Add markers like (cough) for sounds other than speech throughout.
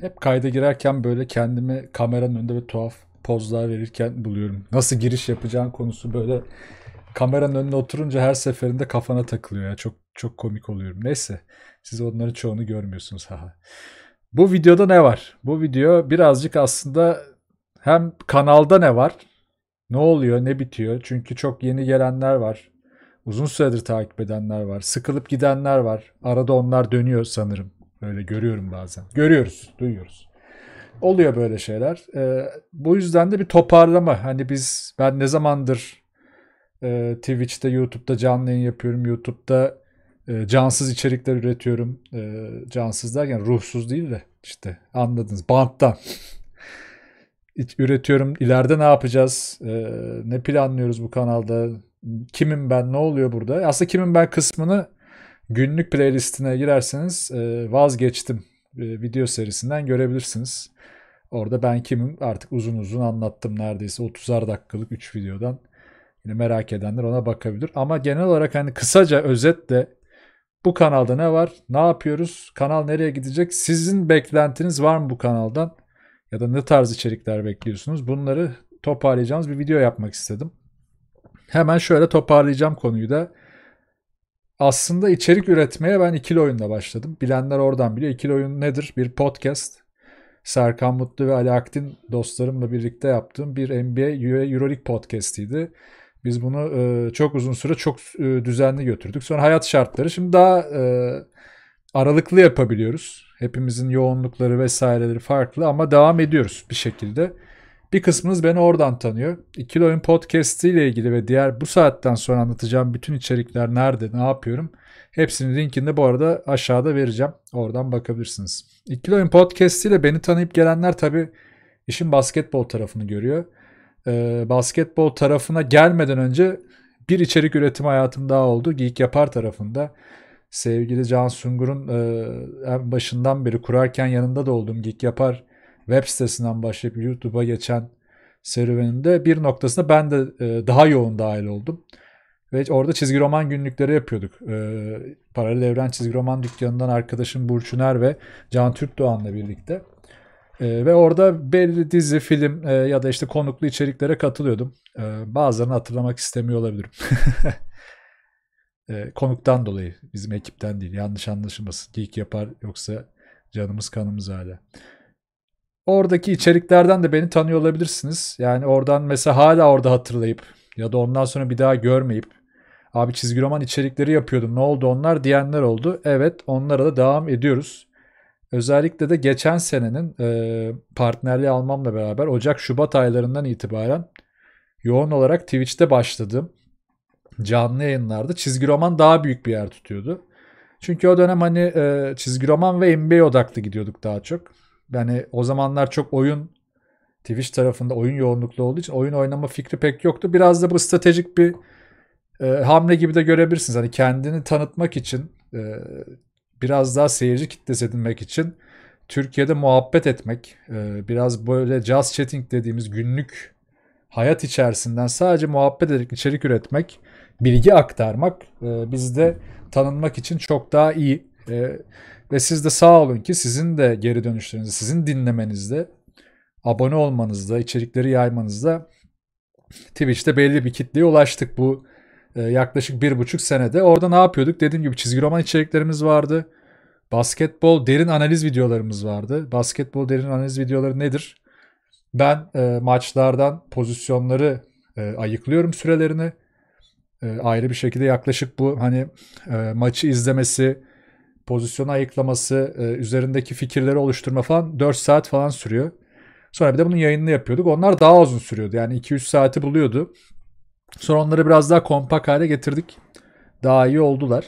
hep kayda girerken böyle kendimi kameranın önünde böyle tuhaf pozlar verirken buluyorum. Nasıl giriş yapacağın konusu böyle kameranın önüne oturunca her seferinde kafana takılıyor ya. Çok çok komik oluyorum. Neyse siz onların çoğunu görmüyorsunuz haha. Bu videoda ne var? Bu video birazcık aslında hem kanalda ne var? Ne oluyor? Ne bitiyor? Çünkü çok yeni gelenler var. Uzun süredir takip edenler var. Sıkılıp gidenler var. Arada onlar dönüyor sanırım. Böyle görüyorum bazen. Görüyoruz, duyuyoruz. Oluyor böyle şeyler. E, bu yüzden de bir toparlama. Hani biz, ben ne zamandır e, Twitch'te, YouTube'da canlı yayın yapıyorum. YouTube'da e, cansız içerikler üretiyorum. E, cansız derken ruhsuz değil de işte anladınız. Banttan. (laughs) üretiyorum. İleride ne yapacağız? E, ne planlıyoruz bu kanalda? Kimim ben? Ne oluyor burada? Aslında kimim ben kısmını günlük playlistine girerseniz e, vazgeçtim e, video serisinden görebilirsiniz. Orada ben kimim artık uzun uzun anlattım neredeyse 30'ar dakikalık 3 videodan. Yine merak edenler ona bakabilir. Ama genel olarak hani kısaca özetle bu kanalda ne var? Ne yapıyoruz? Kanal nereye gidecek? Sizin beklentiniz var mı bu kanaldan? Ya da ne tarz içerikler bekliyorsunuz? Bunları toparlayacağımız bir video yapmak istedim. Hemen şöyle toparlayacağım konuyu da aslında içerik üretmeye ben ikili oyunla başladım. Bilenler oradan biliyor. İkili oyun nedir? Bir podcast. Serkan Mutlu ve Ali Aktin dostlarımla birlikte yaptığım bir NBA Euroleague podcast'iydi. Biz bunu e, çok uzun süre çok e, düzenli götürdük. Sonra hayat şartları. Şimdi daha e, aralıklı yapabiliyoruz. Hepimizin yoğunlukları vesaireleri farklı ama devam ediyoruz bir şekilde. Bir kısmınız beni oradan tanıyor. İkili Oyun Podcast ile ilgili ve diğer bu saatten sonra anlatacağım bütün içerikler nerede, ne yapıyorum? Hepsinin linkini de bu arada aşağıda vereceğim. Oradan bakabilirsiniz. İkili Oyun Podcast ile beni tanıyıp gelenler tabii işin basketbol tarafını görüyor. Ee, basketbol tarafına gelmeden önce bir içerik üretim hayatım daha oldu. Geek Yapar tarafında. Sevgili Can Sungur'un e, en başından beri kurarken yanında da olduğum Geek Yapar web sitesinden başlayıp YouTube'a geçen serüvenimde bir noktasında ben de e, daha yoğun dahil oldum. Ve orada çizgi roman günlükleri yapıyorduk. E, Paralel Evren çizgi roman dükkanından arkadaşım Burçuner ve Can Türkdoğan'la birlikte. E, ve orada belli dizi, film e, ya da işte konuklu içeriklere katılıyordum. E, bazılarını hatırlamak istemiyor olabilirim. (laughs) e, konuktan dolayı bizim ekipten değil. Yanlış anlaşılmasın. Geek yapar yoksa canımız kanımız hala. Oradaki içeriklerden de beni tanıyor olabilirsiniz. Yani oradan mesela hala orada hatırlayıp ya da ondan sonra bir daha görmeyip abi çizgi roman içerikleri yapıyordum ne oldu onlar diyenler oldu. Evet onlara da devam ediyoruz. Özellikle de geçen senenin e, partnerliği almamla beraber Ocak-Şubat aylarından itibaren yoğun olarak Twitch'te başladım canlı yayınlarda çizgi roman daha büyük bir yer tutuyordu. Çünkü o dönem hani e, çizgi roman ve NBA odaklı gidiyorduk daha çok yani o zamanlar çok oyun Twitch tarafında oyun yoğunluklu olduğu için oyun oynama fikri pek yoktu. Biraz da bu stratejik bir e, hamle gibi de görebilirsiniz. Hani kendini tanıtmak için e, biraz daha seyirci kitlesi edinmek için Türkiye'de muhabbet etmek, e, biraz böyle jazz chatting dediğimiz günlük hayat içerisinden sadece muhabbet ederek içerik üretmek, bilgi aktarmak e, bizde tanınmak için çok daha iyi. E, ve siz de sağ olun ki sizin de geri dönüşlerinizde, sizin dinlemenizde, abone olmanızda, içerikleri yaymanızda Twitch'te belli bir kitleye ulaştık bu e, yaklaşık bir buçuk senede. Orada ne yapıyorduk? Dediğim gibi çizgi roman içeriklerimiz vardı. Basketbol derin analiz videolarımız vardı. Basketbol derin analiz videoları nedir? Ben e, maçlardan pozisyonları e, ayıklıyorum sürelerini. E, ayrı bir şekilde yaklaşık bu hani e, maçı izlemesi, pozisyonu ayıklaması, e, üzerindeki fikirleri oluşturma falan 4 saat falan sürüyor. Sonra bir de bunun yayınını yapıyorduk. Onlar daha uzun sürüyordu. Yani 2-3 saati buluyordu. Sonra onları biraz daha kompak hale getirdik. Daha iyi oldular.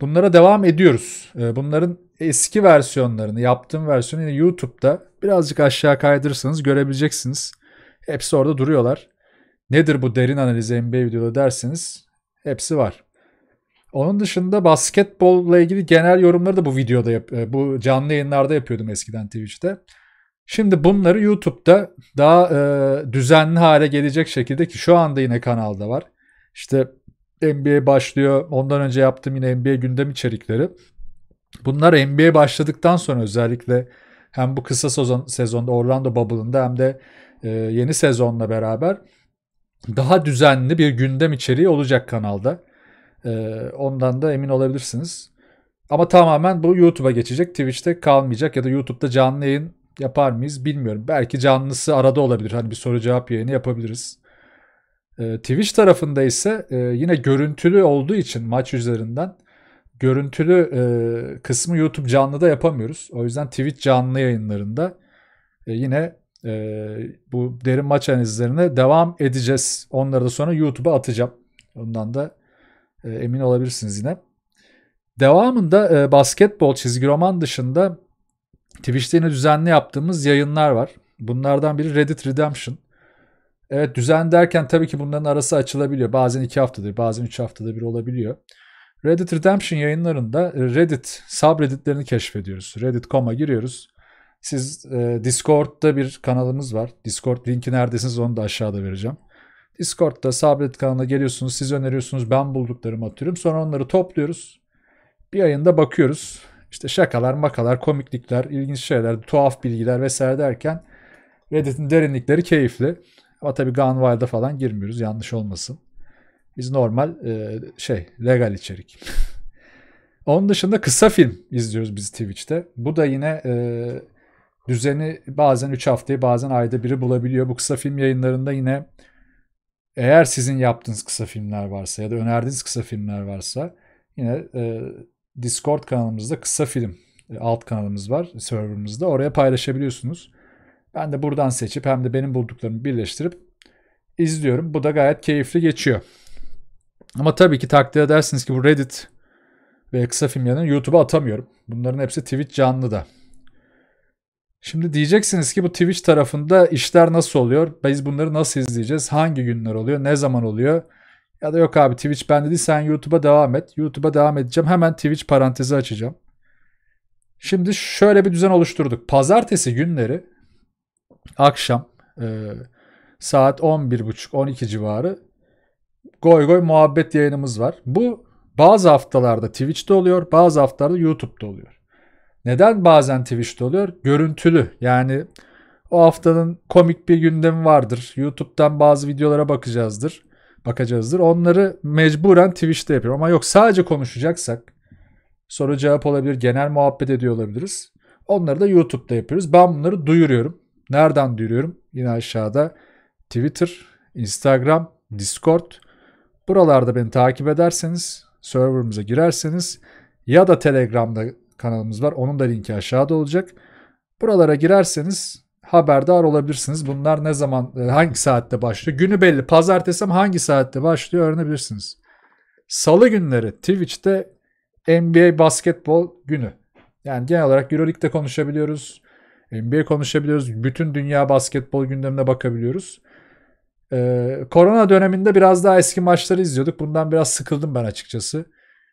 Bunlara devam ediyoruz. E, bunların eski versiyonlarını, yaptığım versiyonu yine YouTube'da birazcık aşağı kaydırırsanız görebileceksiniz. Hepsi orada duruyorlar. Nedir bu derin analiz MBA videoda derseniz hepsi var. Onun dışında basketbolla ilgili genel yorumları da bu videoda yap e, bu canlı yayınlarda yapıyordum eskiden Twitch'te. Şimdi bunları YouTube'da daha e, düzenli hale gelecek şekilde ki şu anda yine kanalda var. İşte NBA başlıyor. Ondan önce yaptığım yine NBA gündem içerikleri. Bunlar NBA başladıktan sonra özellikle hem bu kısa sezon, sezonda Orlando Bubble'ında hem de e, yeni sezonla beraber daha düzenli bir gündem içeriği olacak kanalda. Ee, ondan da emin olabilirsiniz. Ama tamamen bu YouTube'a geçecek. Twitch'te kalmayacak ya da YouTube'da canlı yayın yapar mıyız bilmiyorum. Belki canlısı arada olabilir. Hani bir soru cevap yayını yapabiliriz. E, Twitch tarafında ise e, yine görüntülü olduğu için maç üzerinden görüntülü e, kısmı YouTube canlıda yapamıyoruz. O yüzden Twitch canlı yayınlarında e, yine e, bu derin maç analizlerine devam edeceğiz. Onları da sonra YouTube'a atacağım. Ondan da e, emin olabilirsiniz yine. Devamında e, basketbol çizgi roman dışında Twitch'te yine düzenli yaptığımız yayınlar var. Bunlardan biri Reddit Redemption. Evet düzen derken tabii ki bunların arası açılabiliyor. Bazen iki haftadır, bazen üç haftada bir olabiliyor. Reddit Redemption yayınlarında e, Reddit subredditlerini keşfediyoruz. Reddit.com'a giriyoruz. Siz e, Discord'da bir kanalımız var. Discord linki neredesiniz onu da aşağıda vereceğim. Discord'da Sabret kanalına geliyorsunuz. Siz öneriyorsunuz. Ben bulduklarımı atıyorum. Sonra onları topluyoruz. Bir ayında bakıyoruz. İşte şakalar, makalar, komiklikler, ilginç şeyler, tuhaf bilgiler vesaire derken Reddit'in derinlikleri keyifli. Ama tabii Gone Wild'a falan girmiyoruz. Yanlış olmasın. Biz normal e, şey legal içerik. (laughs) Onun dışında kısa film izliyoruz biz Twitch'te. Bu da yine e, düzeni bazen 3 haftayı bazen ayda biri bulabiliyor. Bu kısa film yayınlarında yine eğer sizin yaptığınız kısa filmler varsa ya da önerdiğiniz kısa filmler varsa yine e, Discord kanalımızda kısa film e, alt kanalımız var serverımızda. Oraya paylaşabiliyorsunuz. Ben de buradan seçip hem de benim bulduklarımı birleştirip izliyorum. Bu da gayet keyifli geçiyor. Ama tabii ki takdir edersiniz ki bu Reddit ve kısa filmlerini YouTube'a atamıyorum. Bunların hepsi Twitch canlı da. Şimdi diyeceksiniz ki bu Twitch tarafında işler nasıl oluyor? Biz bunları nasıl izleyeceğiz? Hangi günler oluyor? Ne zaman oluyor? Ya da yok abi Twitch bende değil sen YouTube'a devam et. YouTube'a devam edeceğim. Hemen Twitch parantezi açacağım. Şimdi şöyle bir düzen oluşturduk. Pazartesi günleri akşam e, saat 11.30-12 civarı goy goy muhabbet yayınımız var. Bu bazı haftalarda Twitch'te oluyor, bazı haftalarda YouTube'da oluyor. Neden bazen Twitch'te oluyor? Görüntülü. Yani o haftanın komik bir gündemi vardır. YouTube'dan bazı videolara bakacağızdır. Bakacağızdır. Onları mecburen Twitch'te yapıyor. Ama yok sadece konuşacaksak soru cevap olabilir, genel muhabbet ediyor olabiliriz. Onları da YouTube'da yapıyoruz. Ben bunları duyuruyorum. Nereden duyuruyorum? Yine aşağıda Twitter, Instagram, Discord. Buralarda beni takip ederseniz, serverımıza girerseniz ya da Telegram'da kanalımız var. Onun da linki aşağıda olacak. Buralara girerseniz haberdar olabilirsiniz. Bunlar ne zaman, e, hangi saatte başlıyor? Günü belli. Pazartesi hangi saatte başlıyor öğrenebilirsiniz. Salı günleri Twitch'te NBA basketbol günü. Yani genel olarak Euroleague'de konuşabiliyoruz. NBA konuşabiliyoruz. Bütün dünya basketbol gündemine bakabiliyoruz. Ee, korona döneminde biraz daha eski maçları izliyorduk. Bundan biraz sıkıldım ben açıkçası.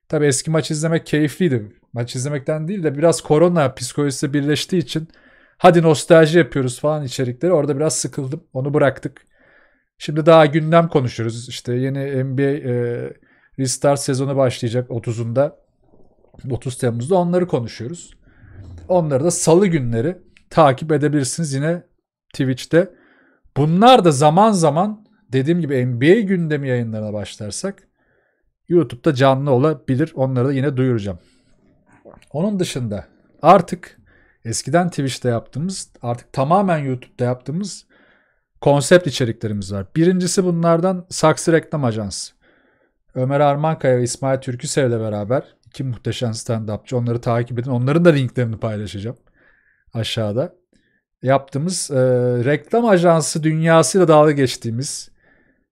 tabi eski maç izlemek keyifliydi maç izlemekten değil de biraz korona psikolojisi birleştiği için hadi nostalji yapıyoruz falan içerikleri. Orada biraz sıkıldım. Onu bıraktık. Şimdi daha gündem konuşuruz. İşte yeni NBA e, restart sezonu başlayacak 30'unda. 30 Temmuz'da onları konuşuyoruz. Onları da salı günleri takip edebilirsiniz yine Twitch'te. Bunlar da zaman zaman dediğim gibi NBA gündemi yayınlarına başlarsak YouTube'da canlı olabilir. Onları da yine duyuracağım. Onun dışında artık eskiden Twitch'te yaptığımız artık tamamen YouTube'da yaptığımız konsept içeriklerimiz var. Birincisi bunlardan Saksı Reklam Ajansı. Ömer Armankaya ve İsmail Türküsev ile beraber iki muhteşem stand-upçı. Onları takip edin. Onların da linklerini paylaşacağım aşağıda. Yaptığımız e, reklam ajansı dünyasıyla dalga geçtiğimiz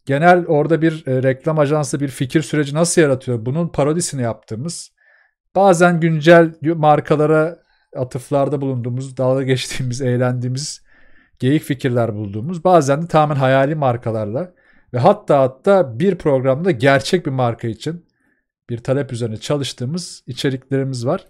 genel orada bir e, reklam ajansı bir fikir süreci nasıl yaratıyor bunun parodisini yaptığımız Bazen güncel markalara atıflarda bulunduğumuz, dalga geçtiğimiz, (laughs) eğlendiğimiz, geyik fikirler bulduğumuz, bazen de tamamen hayali markalarla ve hatta hatta bir programda gerçek bir marka için bir talep üzerine çalıştığımız içeriklerimiz var.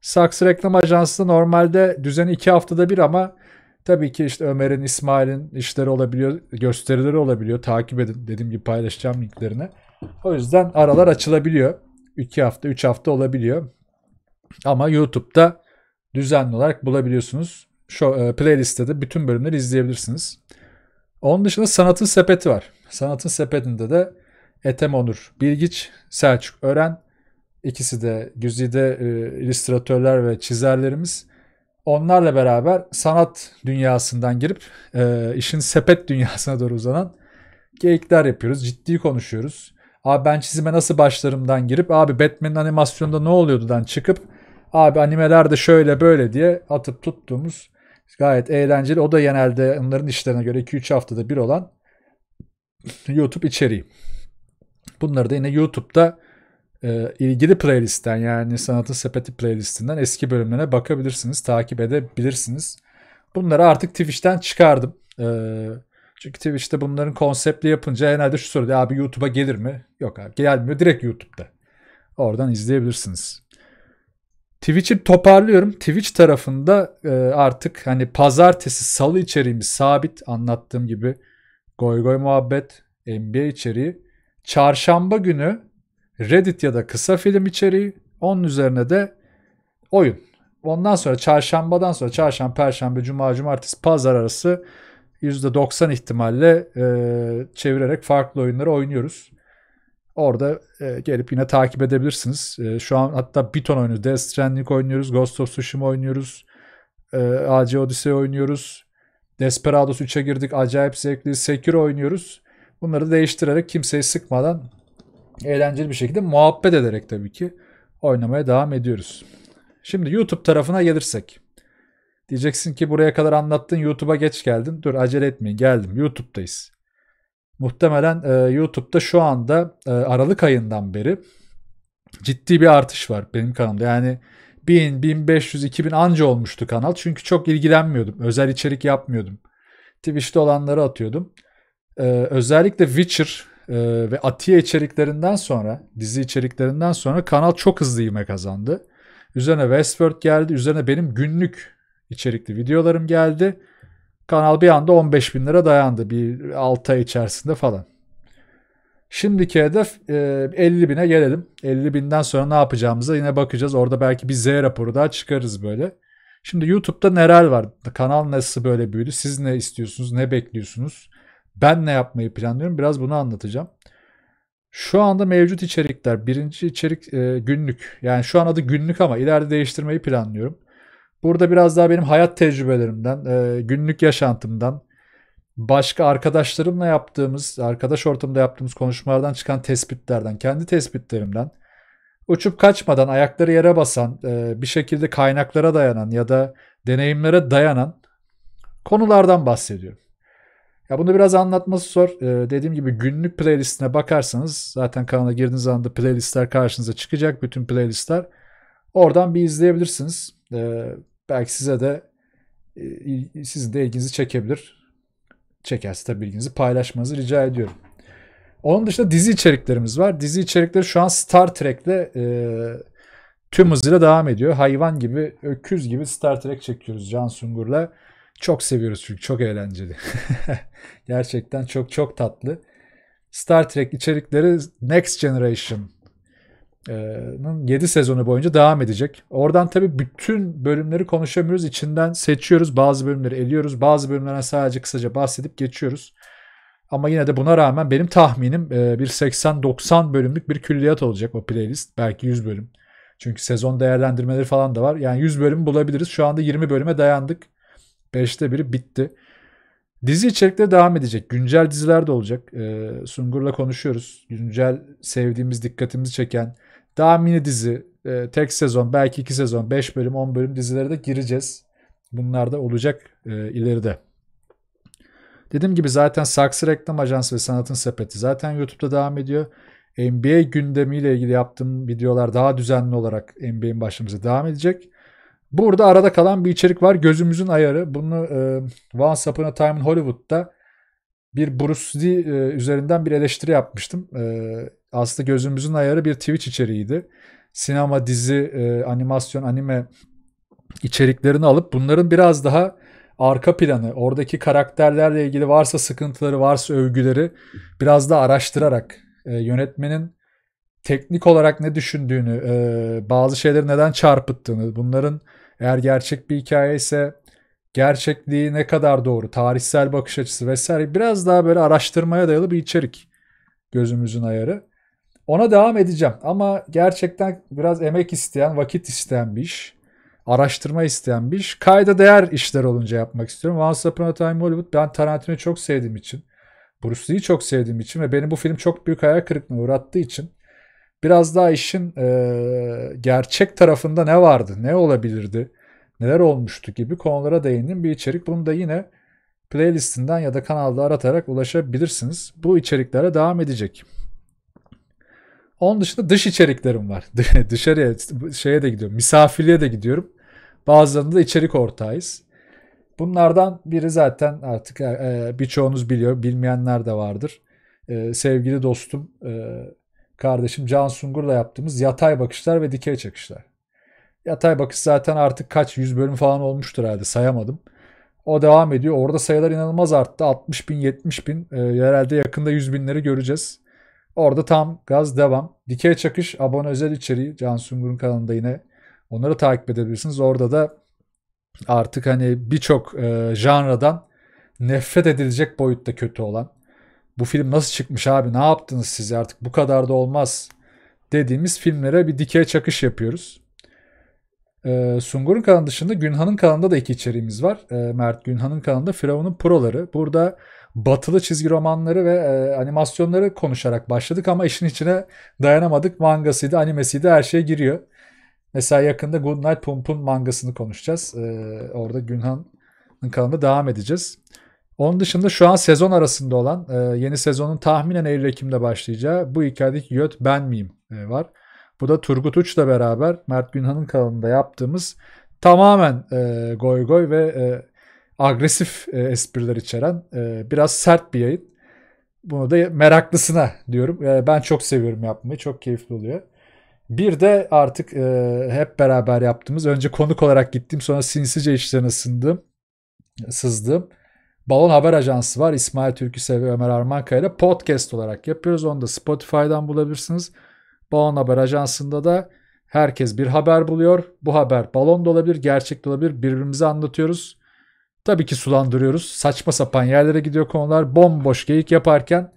Saksı Reklam Ajansı normalde düzeni iki haftada bir ama tabii ki işte Ömer'in, İsmail'in işleri olabiliyor, gösterileri olabiliyor. Takip edin dediğim gibi paylaşacağım linklerini. O yüzden aralar açılabiliyor. 2 hafta 3 hafta olabiliyor. Ama YouTube'da düzenli olarak bulabiliyorsunuz. Şu e, playlistte de bütün bölümleri izleyebilirsiniz. Onun dışında Sanatın Sepeti var. Sanatın Sepeti'nde de Ethem Onur Bilgiç, Selçuk Ören ikisi de güzide e, illüstratörler ve çizerlerimiz. Onlarla beraber sanat dünyasından girip e, işin sepet dünyasına doğru uzanan geyikler yapıyoruz. Ciddi konuşuyoruz. Abi ben çizime nasıl başlarımdan girip abi Batman'in animasyonda ne oluyordudan çıkıp abi animelerde şöyle böyle diye atıp tuttuğumuz gayet eğlenceli. O da genelde onların işlerine göre 2-3 haftada bir olan YouTube içeriği. Bunları da yine YouTube'da e, ilgili playlistten yani Sanatın Sepeti playlistinden eski bölümlere bakabilirsiniz, takip edebilirsiniz. Bunları artık Twitch'ten çıkardım. Eee çünkü Twitch'te bunların konseptli yapınca genelde şu soruda abi YouTube'a gelir mi? Yok abi gelmiyor direkt YouTube'da. Oradan izleyebilirsiniz. Twitch'i toparlıyorum. Twitch tarafında e, artık hani pazartesi salı içeriğimiz sabit anlattığım gibi goy goy muhabbet NBA içeriği. Çarşamba günü Reddit ya da kısa film içeriği. Onun üzerine de oyun. Ondan sonra çarşambadan sonra çarşamba, perşembe, cuma, cumartesi, pazar arası %90 ihtimalle e, çevirerek farklı oyunları oynuyoruz. Orada e, gelip yine takip edebilirsiniz. E, şu an hatta bir ton oyunu, Death Stranding oynuyoruz, Ghost of Tsushima oynuyoruz, e, AC Odyssey oynuyoruz, Desperados 3'e girdik, acayip zevkli, Sekiro oynuyoruz. Bunları değiştirerek kimseyi sıkmadan eğlenceli bir şekilde muhabbet ederek tabii ki oynamaya devam ediyoruz. Şimdi YouTube tarafına gelirsek. Diyeceksin ki buraya kadar anlattın YouTube'a geç geldin. Dur acele etmeyin geldim YouTube'dayız. Muhtemelen e, YouTube'da şu anda e, Aralık ayından beri ciddi bir artış var benim kanalda. Yani 1000, 1500, 2000 anca olmuştu kanal. Çünkü çok ilgilenmiyordum. Özel içerik yapmıyordum. Twitch'te olanları atıyordum. E, özellikle Witcher e, ve Atiye içeriklerinden sonra, dizi içeriklerinden sonra kanal çok hızlı ivme kazandı. Üzerine Westworld geldi. Üzerine benim günlük içerikli videolarım geldi. Kanal bir anda 15 bin lira dayandı bir 6 ay içerisinde falan. Şimdiki hedef 50 e, bine gelelim. 50 binden sonra ne yapacağımıza yine bakacağız. Orada belki bir Z raporu daha çıkarız böyle. Şimdi YouTube'da neler var? Kanal nasıl böyle büyüdü? Siz ne istiyorsunuz? Ne bekliyorsunuz? Ben ne yapmayı planlıyorum? Biraz bunu anlatacağım. Şu anda mevcut içerikler birinci içerik e, günlük. Yani şu an adı günlük ama ileride değiştirmeyi planlıyorum. Burada biraz daha benim hayat tecrübelerimden, e, günlük yaşantımdan, başka arkadaşlarımla yaptığımız, arkadaş ortamında yaptığımız konuşmalardan çıkan tespitlerden, kendi tespitlerimden, uçup kaçmadan, ayakları yere basan, e, bir şekilde kaynaklara dayanan ya da deneyimlere dayanan konulardan bahsediyorum. Ya bunu biraz anlatması zor. Ee, dediğim gibi günlük playlistine bakarsanız zaten kanala girdiğiniz anda playlistler karşınıza çıkacak. Bütün playlistler. Oradan bir izleyebilirsiniz. Ee, belki size de e, sizin de ilginizi çekebilir. Çekerse tabii ilginizi paylaşmanızı rica ediyorum. Onun dışında dizi içeriklerimiz var. Dizi içerikleri şu an Star Trek'te e, tüm hızıyla devam ediyor. Hayvan gibi, öküz gibi Star Trek çekiyoruz Can Sungur'la. Çok seviyoruz çünkü çok eğlenceli. (laughs) Gerçekten çok çok tatlı. Star Trek içerikleri Next Generation 7 sezonu boyunca devam edecek. Oradan tabii bütün bölümleri konuşamıyoruz. İçinden seçiyoruz. Bazı bölümleri eliyoruz. Bazı bölümlerden sadece kısaca bahsedip geçiyoruz. Ama yine de buna rağmen benim tahminim bir 80-90 bölümlük bir külliyat olacak o playlist. Belki 100 bölüm. Çünkü sezon değerlendirmeleri falan da var. Yani 100 bölüm bulabiliriz. Şu anda 20 bölüme dayandık. 5'te biri bitti. Dizi içerikleri devam edecek. Güncel diziler de olacak. Sungur'la konuşuyoruz. Güncel sevdiğimiz, dikkatimizi çeken, daha mini dizi, e, tek sezon, belki iki sezon, beş bölüm, on bölüm dizilere de gireceğiz. Bunlar da olacak e, ileride. Dediğim gibi zaten Saksı Reklam Ajansı ve Sanatın Sepeti zaten YouTube'da devam ediyor. NBA gündemiyle ilgili yaptığım videolar daha düzenli olarak NBA'in başımıza devam edecek. Burada arada kalan bir içerik var. Gözümüzün ayarı. Bunu e, Once Upon a Time in Hollywood'da bir Bruce Lee e, üzerinden bir eleştiri yapmıştım. E, aslında gözümüzün ayarı bir Twitch içeriğiydi. Sinema, dizi, e, animasyon, anime içeriklerini alıp bunların biraz daha arka planı, oradaki karakterlerle ilgili varsa sıkıntıları, varsa övgüleri biraz da araştırarak e, yönetmenin teknik olarak ne düşündüğünü, e, bazı şeyleri neden çarpıttığını, bunların eğer gerçek bir hikaye ise gerçekliği ne kadar doğru, tarihsel bakış açısı vesaire biraz daha böyle araştırmaya dayalı bir içerik gözümüzün ayarı. Ona devam edeceğim ama gerçekten biraz emek isteyen, vakit isteyen bir iş. Araştırma isteyen bir iş. Kayda değer işler olunca yapmak istiyorum. Once Upon a Time Hollywood ben Tarantino'yu çok sevdiğim için, Bruce Lee'yi çok sevdiğim için ve benim bu film çok büyük hayal kırıklığına uğrattığı için biraz daha işin e, gerçek tarafında ne vardı, ne olabilirdi, neler olmuştu gibi konulara değindiğim bir içerik. Bunu da yine playlistinden ya da kanalda aratarak ulaşabilirsiniz. Bu içeriklere devam edecek. Onun dışında dış içeriklerim var. (laughs) Dışarıya şeye de gidiyorum. Misafirliğe de gidiyorum. Bazılarında da içerik ortağıyız. Bunlardan biri zaten artık e, e birçoğunuz biliyor. Bilmeyenler de vardır. E, sevgili dostum, e, kardeşim Can Sungur'la yaptığımız yatay bakışlar ve dikey çakışlar. Yatay bakış zaten artık kaç yüz bölüm falan olmuştur herhalde sayamadım. O devam ediyor. Orada sayılar inanılmaz arttı. 60 bin, 70 bin. E, herhalde yakında 100 binleri göreceğiz. Orada tam gaz devam. Dikey Çakış abone özel içeriği Can Sungur'un kanalında yine onları takip edebilirsiniz. Orada da artık hani birçok e, janradan nefret edilecek boyutta kötü olan bu film nasıl çıkmış abi ne yaptınız siz artık bu kadar da olmaz dediğimiz filmlere bir dikey çakış yapıyoruz. Ee, Sungur'un kanalı dışında Günhan'ın kanalında da iki içeriğimiz var. Ee, Mert Günhan'ın kanalında Firavun'un Proları. Burada batılı çizgi romanları ve e, animasyonları konuşarak başladık ama işin içine dayanamadık. Mangasıydı, animesiydi her şeye giriyor. Mesela yakında Good Night Pum Pum mangasını konuşacağız. Ee, orada Günhan'ın kanalında devam edeceğiz. Onun dışında şu an sezon arasında olan e, yeni sezonun tahminen Eylül-Ekim'de başlayacağı bu hikayedeki yöt ben miyim e, var. Bu da Turgut Uç'la beraber Mert Günhan'ın kanalında yaptığımız tamamen e, goy goy ve e, agresif e, espriler içeren e, biraz sert bir yayın. Bunu da meraklısına diyorum. E, ben çok seviyorum yapmayı. Çok keyifli oluyor. Bir de artık e, hep beraber yaptığımız önce konuk olarak gittim, sonra sinsice işlerine sındım, sızdım. Balon Haber Ajansı var. İsmail Türküsev ve Ömer Arman ile podcast olarak yapıyoruz. Onu da Spotify'dan bulabilirsiniz. Balon Haber Ajansı'nda da herkes bir haber buluyor. Bu haber balon da olabilir, gerçek de olabilir. Birbirimize anlatıyoruz. Tabii ki sulandırıyoruz. Saçma sapan yerlere gidiyor konular. Bomboş geyik yaparken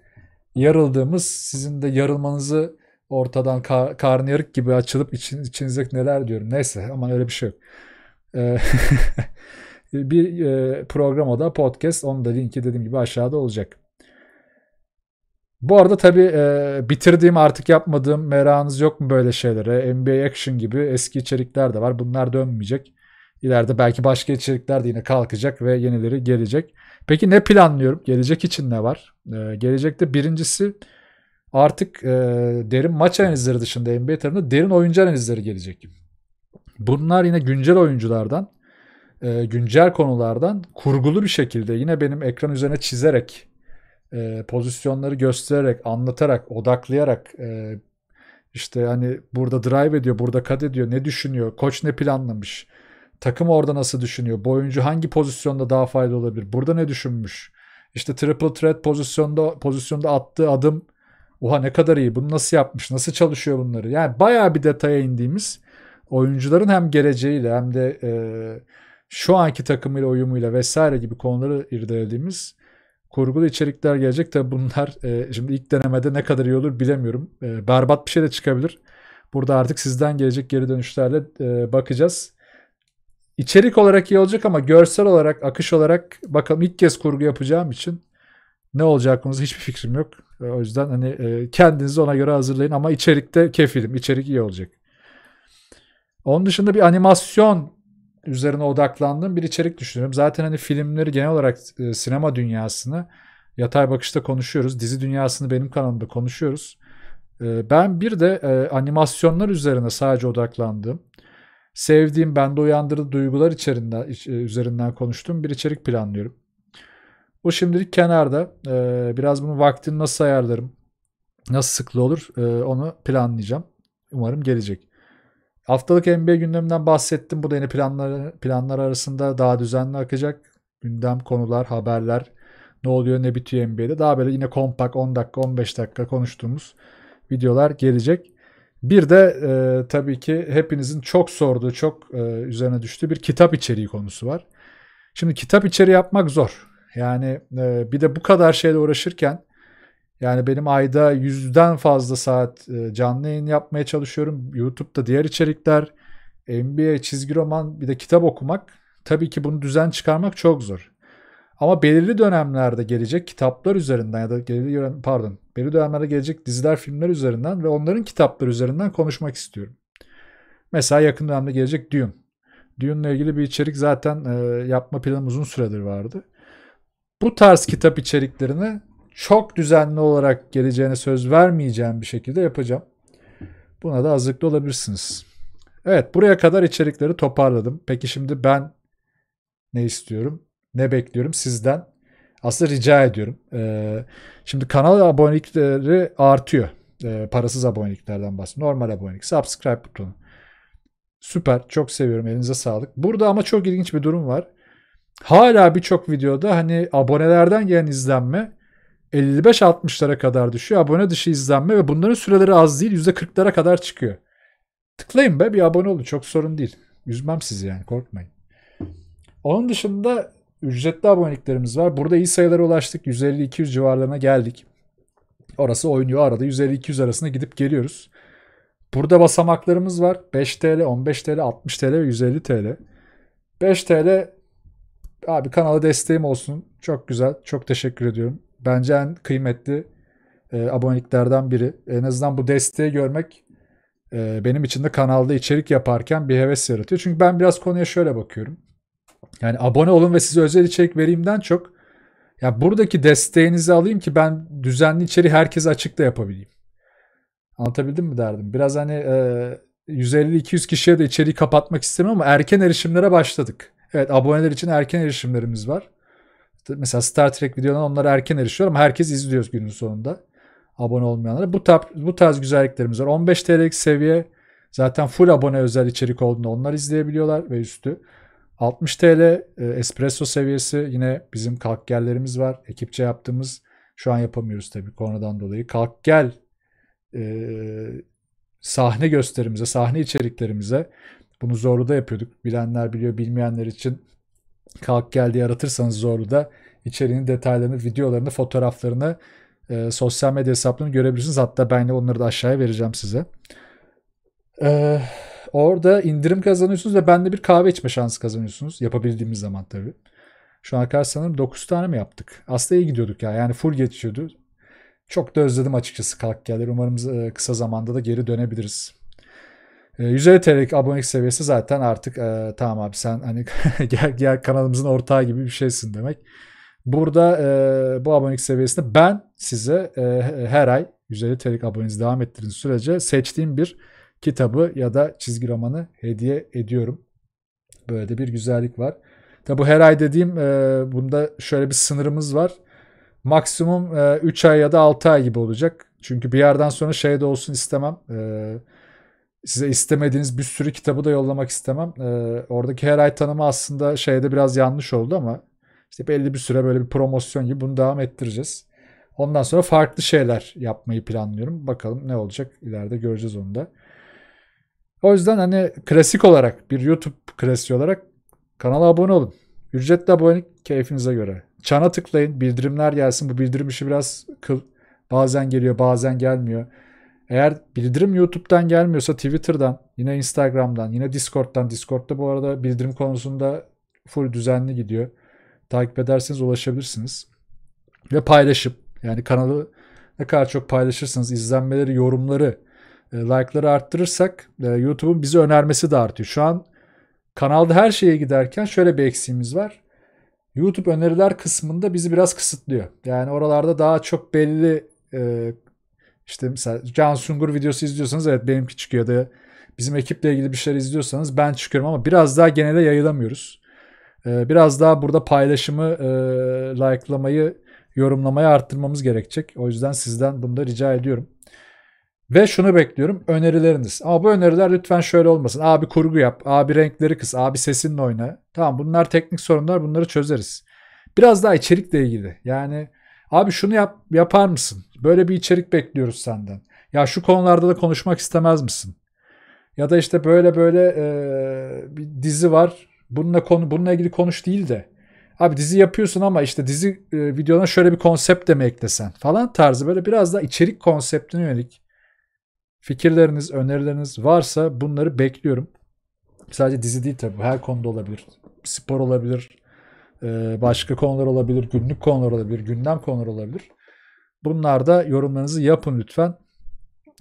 yarıldığımız sizin de yarılmanızı ortadan kar, karnıyarık gibi açılıp için, içinizdeki neler diyorum. Neyse ama öyle bir şey yok. Ee, (laughs) bir e, program o da podcast. Onun da linki dediğim gibi aşağıda olacak. Bu arada tabii e, bitirdiğim artık yapmadığım merakınız yok mu böyle şeylere? NBA Action gibi eski içerikler de var. Bunlar dönmeyecek. İleride belki başka içerikler de yine kalkacak ve yenileri gelecek. Peki ne planlıyorum? Gelecek için ne var? Ee, gelecekte birincisi artık e, derin maç analizleri dışında NBA tarafında derin oyuncu analizleri gelecek. Bunlar yine güncel oyunculardan, e, güncel konulardan kurgulu bir şekilde yine benim ekran üzerine çizerek, e, pozisyonları göstererek, anlatarak, odaklayarak e, işte hani burada drive ediyor, burada kat ediyor, ne düşünüyor, koç ne planlamış, Takım orada nasıl düşünüyor? Bu oyuncu hangi pozisyonda daha faydalı olabilir? Burada ne düşünmüş? İşte triple threat pozisyonda pozisyonda attığı adım oha ne kadar iyi. Bunu nasıl yapmış? Nasıl çalışıyor bunları? Yani bayağı bir detaya indiğimiz oyuncuların hem geleceğiyle hem de e, şu anki takımıyla uyumuyla vesaire gibi konuları irdelediğimiz kurgulu içerikler gelecek. Tabi bunlar e, şimdi ilk denemede ne kadar iyi olur bilemiyorum. E, berbat bir şey de çıkabilir. Burada artık sizden gelecek geri dönüşlerle e, bakacağız. İçerik olarak iyi olacak ama görsel olarak, akış olarak bakalım ilk kez kurgu yapacağım için ne olacak konusunda hiçbir fikrim yok. O yüzden hani e, kendinizi ona göre hazırlayın ama içerikte kefilim. İçerik iyi olacak. Onun dışında bir animasyon üzerine odaklandığım bir içerik düşünüyorum. Zaten hani filmleri genel olarak e, sinema dünyasını yatay bakışta konuşuyoruz. Dizi dünyasını benim kanalımda konuşuyoruz. E, ben bir de animasyonlar üzerine sadece odaklandım sevdiğim, bende uyandırdığı duygular içerinden, e, üzerinden konuştuğum bir içerik planlıyorum. Bu şimdilik kenarda. E, biraz bunun vaktini nasıl ayarlarım, nasıl sıklı olur e, onu planlayacağım. Umarım gelecek. Haftalık NBA gündeminden bahsettim. Bu da yine planlar, planlar arasında daha düzenli akacak. Gündem, konular, haberler, ne oluyor ne bitiyor NBA'de. Daha böyle yine kompak 10 dakika 15 dakika konuştuğumuz videolar gelecek. Bir de e, tabii ki hepinizin çok sorduğu, çok e, üzerine düştüğü bir kitap içeriği konusu var. Şimdi kitap içeriği yapmak zor. Yani e, bir de bu kadar şeyle uğraşırken yani benim ayda yüzden fazla saat e, canlı yayın yapmaya çalışıyorum. YouTube'da diğer içerikler, NBA, çizgi roman bir de kitap okumak tabii ki bunu düzen çıkarmak çok zor. Ama belirli dönemlerde gelecek kitaplar üzerinden ya da belirli pardon belirli dönemlerde gelecek diziler filmler üzerinden ve onların kitapları üzerinden konuşmak istiyorum. Mesela yakın dönemde gelecek Dune. Dune'la ilgili bir içerik zaten e, yapma planım uzun süredir vardı. Bu tarz kitap içeriklerini çok düzenli olarak geleceğine söz vermeyeceğim bir şekilde yapacağım. Buna da hazırlıklı olabilirsiniz. Evet buraya kadar içerikleri toparladım. Peki şimdi ben ne istiyorum? ne bekliyorum sizden? Aslında rica ediyorum. Ee, şimdi kanal abonelikleri artıyor. Ee, parasız aboneliklerden bahsediyorum. Normal abonelik. Subscribe butonu. Süper. Çok seviyorum. Elinize sağlık. Burada ama çok ilginç bir durum var. Hala birçok videoda hani abonelerden gelen izlenme 55-60'lara kadar düşüyor. Abone dışı izlenme ve bunların süreleri az değil. %40'lara kadar çıkıyor. Tıklayın be bir abone olun. Çok sorun değil. Üzmem sizi yani korkmayın. Onun dışında ücretli aboneliklerimiz var. Burada iyi sayılara ulaştık. 150-200 civarlarına geldik. Orası oynuyor. Arada 150-200 arasında gidip geliyoruz. Burada basamaklarımız var. 5 TL, 15 TL, 60 TL ve 150 TL. 5 TL abi kanala desteğim olsun. Çok güzel. Çok teşekkür ediyorum. Bence en kıymetli e, aboneliklerden biri. En azından bu desteği görmek e, benim için de kanalda içerik yaparken bir heves yaratıyor. Çünkü ben biraz konuya şöyle bakıyorum. Yani abone olun ve size özel içerik vereyimden çok ya buradaki desteğinizi alayım ki ben düzenli içeriği herkese açıkta yapabileyim. Anlatabildim mi derdim? Biraz hani e, 150-200 kişiye de içeriği kapatmak istemiyorum ama erken erişimlere başladık. Evet aboneler için erken erişimlerimiz var. Mesela Star Trek videodan onları erken erişiyor ama herkes izliyoruz günün sonunda. Abone olmayanlara. Bu, tar bu tarz güzelliklerimiz var. 15 TL'lik seviye zaten full abone özel içerik olduğunda onlar izleyebiliyorlar ve üstü. 60 TL e, espresso seviyesi yine bizim kalk gellerimiz var. Ekipçe yaptığımız şu an yapamıyoruz tabii koronadan dolayı. Kalk gel e, sahne gösterimize, sahne içeriklerimize bunu Zorlu'da yapıyorduk. Bilenler biliyor, bilmeyenler için kalk gel diye aratırsanız Zorlu'da içeriğinin detaylarını, videolarını, fotoğraflarını e, sosyal medya hesaplarını görebilirsiniz. Hatta ben de onları da aşağıya vereceğim size. Eee Orada indirim kazanıyorsunuz ve bende bir kahve içme şansı kazanıyorsunuz. Yapabildiğimiz zaman tabii. Şu an kadar sanırım 9 tane mi yaptık? Aslında iyi gidiyorduk ya. Yani full geçiyordu. Çok da özledim açıkçası kalk gelir. Umarım e, kısa zamanda da geri dönebiliriz. 150 e, TL'lik abonelik seviyesi zaten artık e, tamam abi sen hani (laughs) gel, gel kanalımızın ortağı gibi bir şeysin demek. Burada e, bu abonelik seviyesinde ben size e, her ay 150 TL'lik aboneliğinizi devam ettirin sürece seçtiğim bir kitabı ya da çizgi romanı hediye ediyorum. Böyle de bir güzellik var. Tabi bu her ay dediğim e, bunda şöyle bir sınırımız var. Maksimum e, 3 ay ya da 6 ay gibi olacak. Çünkü bir yerden sonra şey de olsun istemem. E, size istemediğiniz bir sürü kitabı da yollamak istemem. E, oradaki her ay tanımı aslında şeyde biraz yanlış oldu ama işte belli bir süre böyle bir promosyon gibi bunu devam ettireceğiz. Ondan sonra farklı şeyler yapmayı planlıyorum. Bakalım ne olacak ileride göreceğiz onu da. O yüzden hani klasik olarak bir YouTube klasiği olarak kanala abone olun. Ücretli abone keyfinize göre. Çana tıklayın, bildirimler gelsin. Bu bildirim işi biraz kıl, bazen geliyor, bazen gelmiyor. Eğer bildirim YouTube'dan gelmiyorsa Twitter'dan, yine Instagram'dan, yine Discord'dan. Discord'da bu arada bildirim konusunda full düzenli gidiyor. Takip ederseniz ulaşabilirsiniz. Ve paylaşıp yani kanalı ne kadar çok paylaşırsanız izlenmeleri, yorumları e, like'ları arttırırsak e, YouTube'un bizi önermesi de artıyor. Şu an kanalda her şeye giderken şöyle bir eksiğimiz var. YouTube öneriler kısmında bizi biraz kısıtlıyor. Yani oralarda daha çok belli e, işte mesela Can Sungur videosu izliyorsanız evet benimki çıkıyor da bizim ekiple ilgili bir şeyler izliyorsanız ben çıkıyorum ama biraz daha genele yayılamıyoruz. E, biraz daha burada paylaşımı e, like'lamayı yorumlamayı arttırmamız gerekecek. O yüzden sizden bunu da rica ediyorum. Ve şunu bekliyorum önerileriniz. Ama bu öneriler lütfen şöyle olmasın. Abi kurgu yap, abi renkleri kıs, abi sesinle oyna. Tamam bunlar teknik sorunlar bunları çözeriz. Biraz daha içerikle ilgili. Yani abi şunu yap, yapar mısın? Böyle bir içerik bekliyoruz senden. Ya şu konularda da konuşmak istemez misin? Ya da işte böyle böyle e, bir dizi var. Bununla konu bununla ilgili konuş değil de abi dizi yapıyorsun ama işte dizi e, videona şöyle bir konsept de mi eklesen falan tarzı böyle biraz daha içerik konseptine yönelik Fikirleriniz, önerileriniz varsa bunları bekliyorum. Sadece dizi değil tabii. Her konuda olabilir. Spor olabilir. E, başka konular olabilir. Günlük konular olabilir. Gündem konular olabilir. Bunlar da yorumlarınızı yapın lütfen.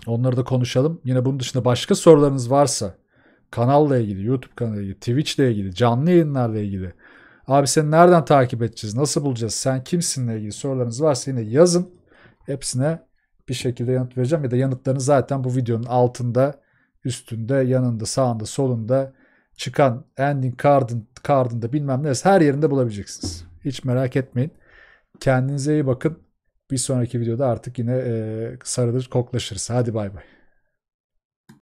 Onları da konuşalım. Yine bunun dışında başka sorularınız varsa kanalla ilgili, YouTube kanalıyla ilgili, Twitch ile ilgili, canlı yayınlarla ilgili. Abi seni nereden takip edeceğiz? Nasıl bulacağız? Sen kimsinle ilgili sorularınız varsa yine yazın. Hepsine bir şekilde yanıt vereceğim ya da yanıtlarını zaten bu videonun altında, üstünde, yanında, sağında, solunda çıkan ending card'ın, card'ında bilmem ne her yerinde bulabileceksiniz. Hiç merak etmeyin. Kendinize iyi bakın. Bir sonraki videoda artık yine e, sarılır koklaşırız. Hadi bay bay.